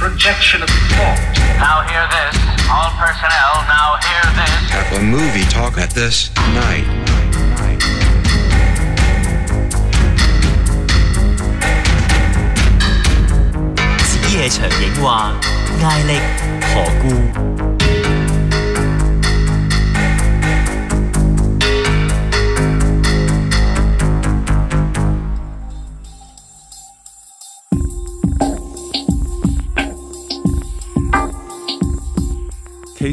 projection of thought. Now hear this. All personnel, now hear this. Have a movie talk at this night. Night. 子夜長影話：毅力何故？